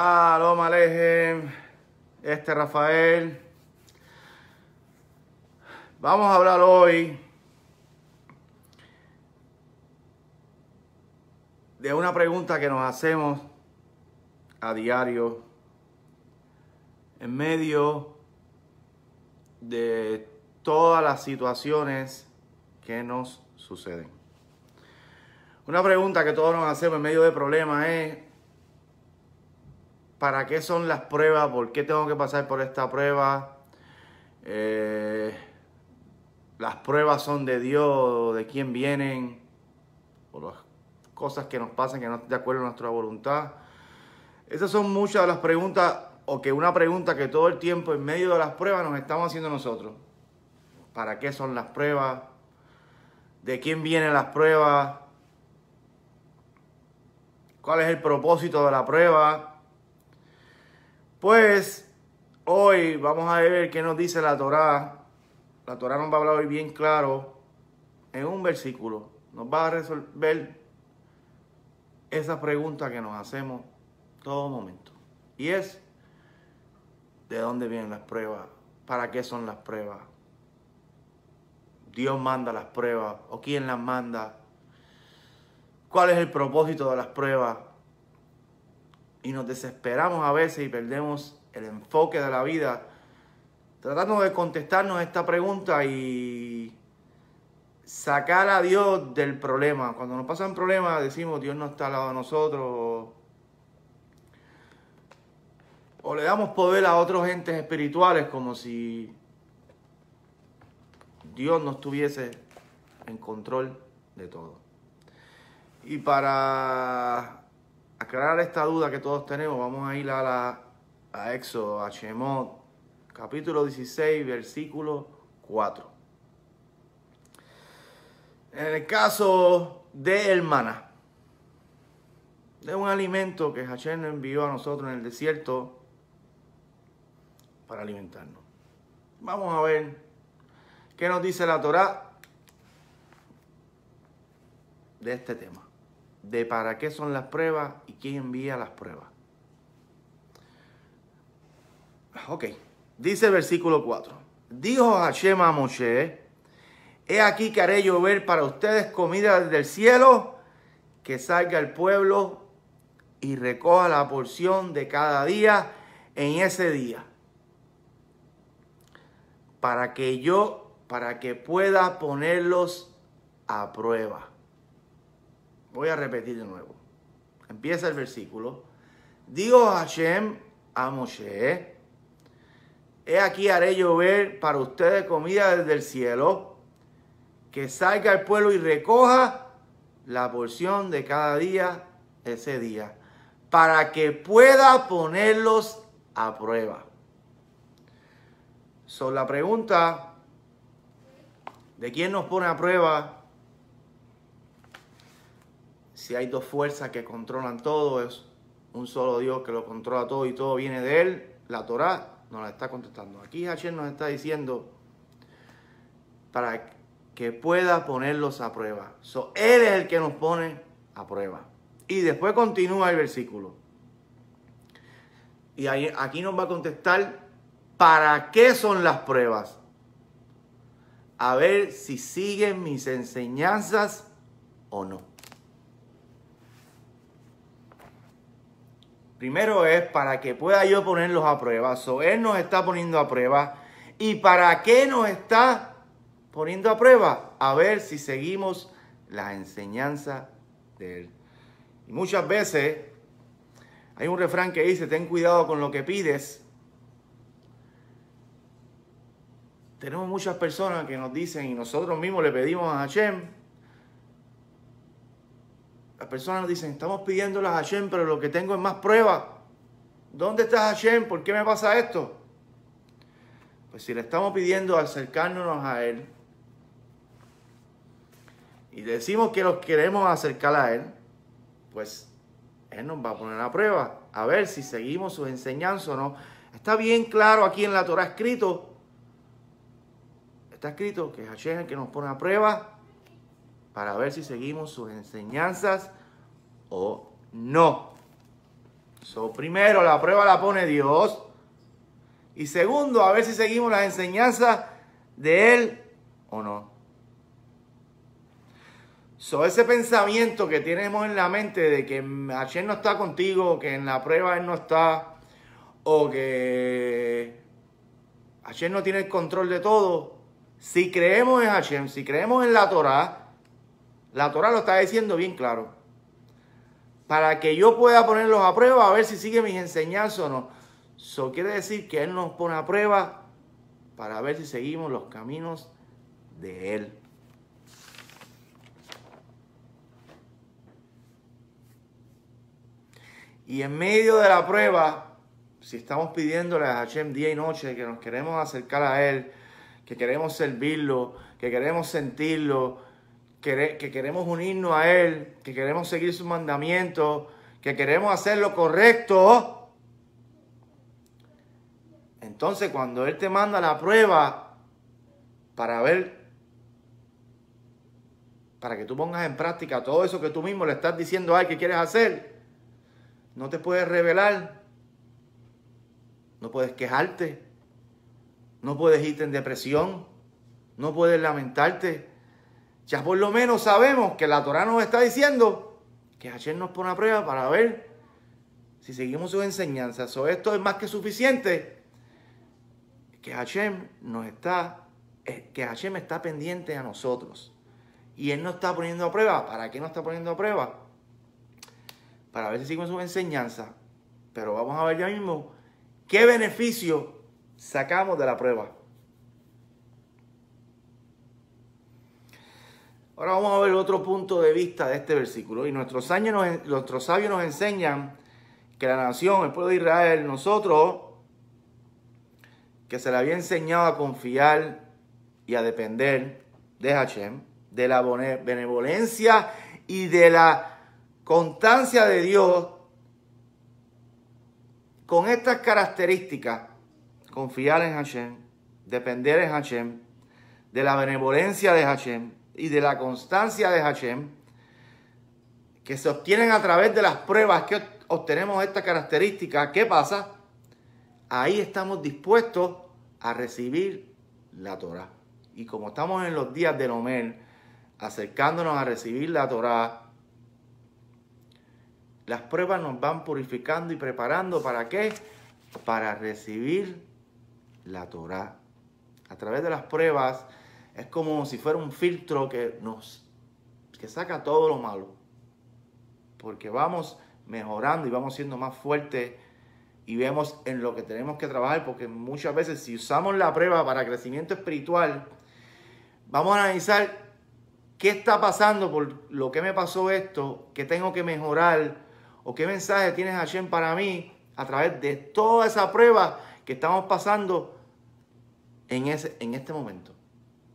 Shalom Alejem, este Rafael. Vamos a hablar hoy de una pregunta que nos hacemos a diario en medio de todas las situaciones que nos suceden. Una pregunta que todos nos hacemos en medio de problemas es, para qué son las pruebas, por qué tengo que pasar por esta prueba. Eh, las pruebas son de Dios, de quién vienen, o las cosas que nos pasan que no de acuerdo a nuestra voluntad. Esas son muchas de las preguntas, o que una pregunta que todo el tiempo en medio de las pruebas nos estamos haciendo nosotros. ¿Para qué son las pruebas? ¿De quién vienen las pruebas? ¿Cuál es el propósito de la prueba? Pues hoy vamos a ver qué nos dice la Torá. La Torá nos va a hablar hoy bien claro en un versículo. Nos va a resolver esa pregunta que nos hacemos todo momento. Y es, ¿de dónde vienen las pruebas? ¿Para qué son las pruebas? ¿Dios manda las pruebas? ¿O quién las manda? ¿Cuál es el propósito de las pruebas? y nos desesperamos a veces y perdemos el enfoque de la vida tratando de contestarnos esta pregunta y sacar a Dios del problema. Cuando nos pasan problemas decimos Dios no está al lado de nosotros o le damos poder a otros entes espirituales como si Dios no estuviese en control de todo. Y para aclarar esta duda que todos tenemos, vamos a ir a, la, a Éxodo, a Shemot, capítulo 16, versículo 4. En el caso de hermana. de un alimento que Hashem envió a nosotros en el desierto para alimentarnos. Vamos a ver qué nos dice la Torah de este tema de para qué son las pruebas y quién envía las pruebas. Ok, dice versículo 4. Dijo Hashem a Moshe, he aquí que haré llover para ustedes comida del cielo, que salga el pueblo y recoja la porción de cada día en ese día, para que yo, para que pueda ponerlos a prueba. Voy a repetir de nuevo. Empieza el versículo. Digo Hashem a Moshe, he aquí haré llover para ustedes comida desde el cielo, que salga el pueblo y recoja la porción de cada día ese día, para que pueda ponerlos a prueba. ¿Son la pregunta de quién nos pone a prueba si hay dos fuerzas que controlan todo, es un solo Dios que lo controla todo y todo viene de Él, la Torah nos la está contestando. Aquí Hashem nos está diciendo para que pueda ponerlos a prueba. él es el que nos pone a prueba. Y después continúa el versículo. Y aquí nos va a contestar para qué son las pruebas. A ver si siguen mis enseñanzas o no. Primero es para que pueda yo ponerlos a prueba. él nos está poniendo a prueba. ¿Y para qué nos está poniendo a prueba? A ver si seguimos la enseñanza de Él. Y muchas veces hay un refrán que dice, ten cuidado con lo que pides. Tenemos muchas personas que nos dicen y nosotros mismos le pedimos a Hashem las personas dicen, estamos pidiéndolas a Hashem, pero lo que tengo es más prueba. ¿Dónde está Hashem? ¿Por qué me pasa esto? Pues si le estamos pidiendo acercándonos a Él y decimos que los queremos acercar a Él, pues Él nos va a poner a prueba, a ver si seguimos sus enseñanzas o no. Está bien claro aquí en la Torah escrito, está escrito que Hashem es el que nos pone a prueba para ver si seguimos sus enseñanzas o no. So, primero, la prueba la pone Dios. Y segundo, a ver si seguimos las enseñanzas de Él o no. So, ese pensamiento que tenemos en la mente de que ayer no está contigo, que en la prueba Él no está, o que Hashem no tiene el control de todo. Si creemos en Hashem, si creemos en la Torah, la Torah lo está diciendo bien claro. Para que yo pueda ponerlos a prueba, a ver si sigue mis enseñanzas o no. Eso quiere decir que Él nos pone a prueba para ver si seguimos los caminos de Él. Y en medio de la prueba, si estamos pidiéndole a Hashem día y noche que nos queremos acercar a Él, que queremos servirlo, que queremos sentirlo, que, queremos unirnos a Él, que queremos seguir sus mandamientos, que queremos hacer lo correcto, entonces cuando Él te manda la prueba para ver, para que tú pongas en práctica todo eso que tú mismo le estás diciendo a Él que quieres hacer, no te puedes revelar, no puedes quejarte, no puedes irte en depresión, no puedes lamentarte ya por lo menos sabemos que la Torah nos está diciendo que Hashem nos pone a prueba para ver si seguimos sus enseñanzas. O esto es más que suficiente. Que Hashem nos está, eh, que Hashem está pendiente a nosotros. Y Él nos está poniendo a prueba. ¿Para qué nos está poniendo a prueba? Para ver si seguimos sus enseñanzas. Pero vamos a ver ya mismo qué beneficio sacamos de la prueba. Ahora vamos a ver otro punto de vista de este versículo. Y nuestros, años nuestros sabios nos enseñan que la nación, el pueblo de Israel, nosotros, que se le había enseñado a confiar y a depender de Hashem, de la benevolencia y de la constancia de Dios, con estas características, confiar en Hashem, depender en Hashem, de la benevolencia de Hashem, y de la constancia de Hashem, que se obtienen a través de las pruebas que obtenemos esta característica, ¿qué pasa? Ahí estamos dispuestos a recibir la Torah. Y como estamos en los días de Nomen. acercándonos a recibir la Torah, las pruebas nos van purificando y preparando para qué? Para recibir la Torah. A través de las pruebas es como si fuera un filtro que nos que saca todo lo malo. Porque vamos mejorando y vamos siendo más fuertes y vemos en lo que tenemos que trabajar, porque muchas veces si usamos la prueba para crecimiento espiritual, vamos a analizar qué está pasando por lo que me pasó esto, qué tengo que mejorar o qué mensaje tienes Hashem para mí a través de toda esa prueba que estamos pasando en, ese, en este momento.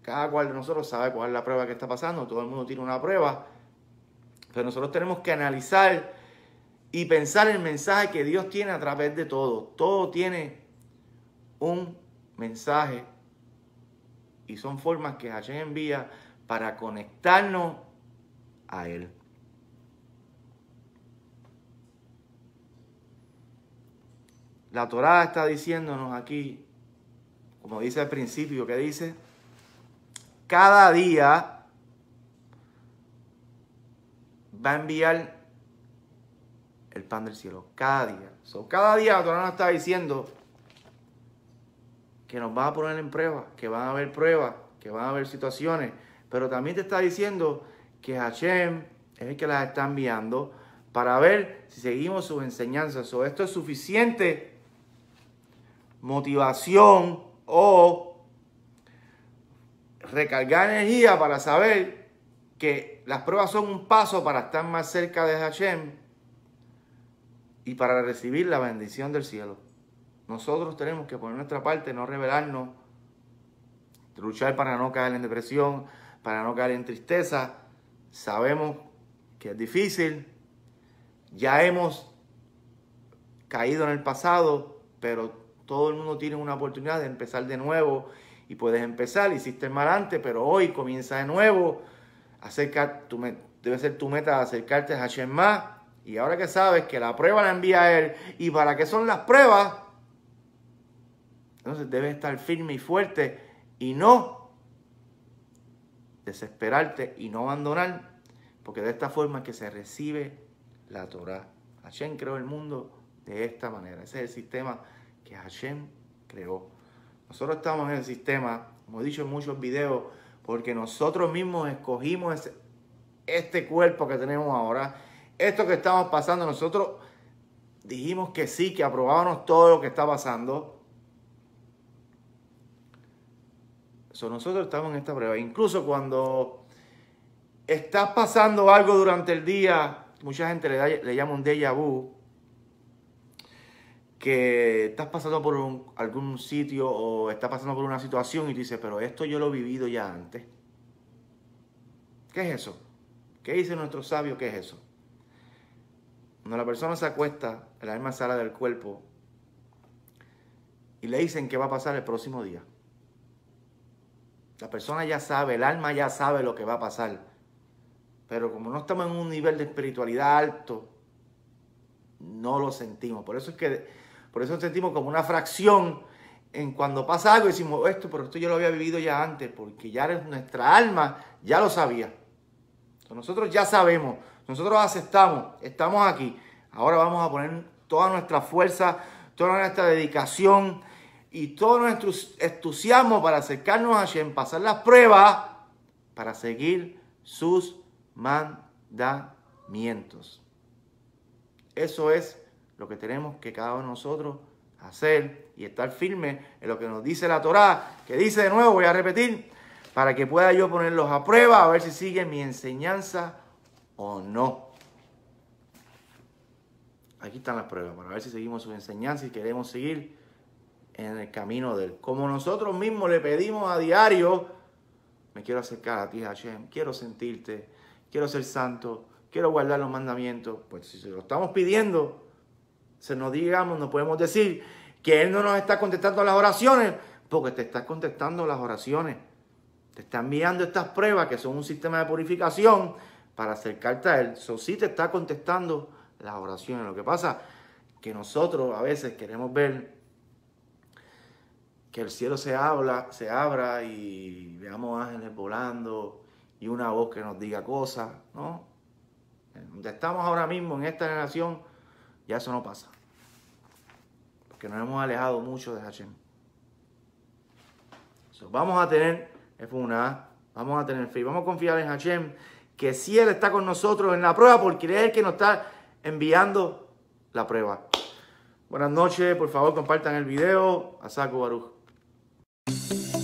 Cada cual de nosotros sabe cuál es la prueba que está pasando, todo el mundo tiene una prueba, pero nosotros tenemos que analizar y pensar el mensaje que Dios tiene a través de todo. Todo tiene un mensaje y son formas que Hashem envía para conectarnos a Él. La Torá está diciéndonos aquí, como dice al principio, qué dice, cada día va a enviar el pan del cielo. Cada día. cada día la Torah está diciendo que nos va a poner en prueba, que van a haber pruebas, que van a haber situaciones. Pero también te está diciendo que Hashem es el que las está enviando para ver si seguimos sus enseñanzas. O esto es suficiente motivación o recargar energía para saber que las pruebas son un paso para estar más cerca de Hashem y para recibir la bendición del cielo. Nosotros tenemos que poner nuestra parte no revelarnos luchar para no caer en depresión, para no caer en tristeza. Sabemos que es difícil, ya hemos caído en el pasado, pero todo el mundo tiene una oportunidad de empezar de nuevo y puedes empezar. Hiciste mal antes, pero hoy comienza de nuevo. Acerca tu debe ser tu meta acercarte a Hashem más. Y ahora que sabes que la prueba la envía a Él y para qué son las pruebas, entonces debes estar firme y fuerte y no desesperarte y no abandonar, porque de esta forma es que se recibe la Torah. Hashem creó el mundo de esta manera. Ese es el sistema que Hashem creó. Nosotros estamos en el sistema, como he dicho en muchos videos, porque nosotros mismos escogimos este cuerpo que tenemos ahora, esto que estamos pasando, nosotros dijimos que sí, que aprobábamos todo lo que está pasando. Eso nosotros estamos en esta prueba. Incluso cuando está pasando algo durante el día, mucha gente le, le llama un déjà vu, que estás pasando por algún sitio o estás pasando por una situación y dice, dices, pero esto yo lo he vivido ya antes. ¿Qué es eso? ¿Qué dice nuestro sabio? ¿Qué es eso? Cuando la persona se acuesta el alma sale sala del cuerpo y le dicen qué va a pasar el próximo día. La persona ya sabe, el alma ya sabe lo que va a pasar. Pero como no estamos en un nivel de espiritualidad alto, no lo sentimos. Por eso es que por eso sentimos como una fracción en cuando pasa algo y decimos, oh, esto, pero esto yo lo había vivido ya antes, porque ya nuestra alma ya lo sabía. nosotros ya sabemos, nosotros aceptamos, estamos aquí. Ahora vamos a poner toda nuestra fuerza, toda nuestra dedicación y todo nuestro entusiasmo para acercarnos a Shem, pasar las pruebas, para seguir sus mandamientos. Eso es lo que tenemos que cada uno de nosotros hacer y estar firme en lo que nos dice la Torá, que dice de nuevo, voy a repetir, para que pueda yo ponerlos a prueba, a ver si siguen mi enseñanza o no. Aquí están las pruebas, para ver si seguimos su enseñanza y queremos seguir en el camino de él. Como nosotros mismos le pedimos a diario, me quiero acercar a ti, Hashem, quiero sentirte, quiero ser santo, quiero guardar los mandamientos. Pues si se lo estamos pidiendo, se no digamos, no podemos decir que Él no nos está contestando las oraciones, porque te está contestando las oraciones. Te está enviando estas pruebas que son un sistema de purificación para acercarte a Él. Eso sí te está contestando las oraciones. Lo que pasa es que nosotros a veces queremos ver que el cielo se, habla, se abra y veamos ángeles volando y una voz que nos diga cosas, ¿no? Donde estamos ahora mismo en esta generación, ya eso no pasa. Porque nos hemos alejado mucho de Hachem. vamos a tener una, vamos a tener fe, vamos a confiar en Hachem. que si Él está con nosotros en la prueba, porque Él es el que nos está enviando la prueba. Buenas noches, por favor compartan el video. A saco, Baruch.